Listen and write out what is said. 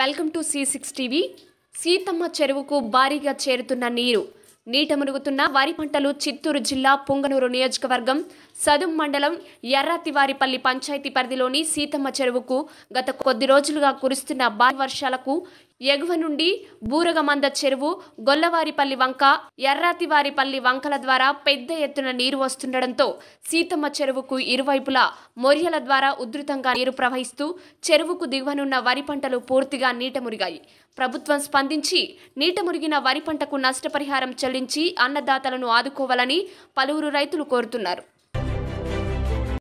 welcome to సి six TV Seethamma చెరువుకు భారీగా చేరుతున్న నీరు నీట మురుగుతున్న వరి పంటలు చిత్తూరు జిల్లా పొంగనూరు నియోజకవర్గం సదుం మండలం ఎర్రతివారిపల్లి పంచాయతీ పరిధిలోని సీతమ్మ చెరువుకు గత కొద్ది రోజులుగా కురుస్తున్న భారీ వర్షాలకు ఎగువ నుండి బూరగమంద చెరువు గొల్లవారిపల్లి వంక ఎర్రాతివారిపల్లి వంకల ద్వారా పెద్ద ఎత్తున నీరు వస్తుండటంతో సీతమ్మ చెరువుకు ఇరువైపులా మొరియల ద్వారా ఉధృతంగా నీరు ప్రవహిస్తూ చెరువుకు దిగువనున్న వరి పంటలు పూర్తిగా నీట మురిగాయి ప్రభుత్వం స్పందించి నీట మురిగిన వరి పంటకు నష్టపరిహారం చెల్లించి అన్నదాతలను ఆదుకోవాలని పలువురు రైతులు కోరుతున్నారు